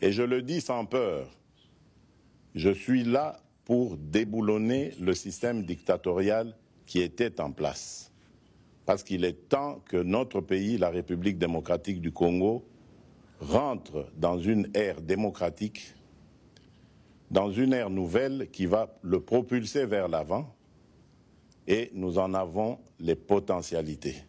Et je le dis sans peur, je suis là pour déboulonner le système dictatorial qui était en place. Parce qu'il est temps que notre pays, la République démocratique du Congo, rentre dans une ère démocratique, dans une ère nouvelle qui va le propulser vers l'avant, et nous en avons les potentialités.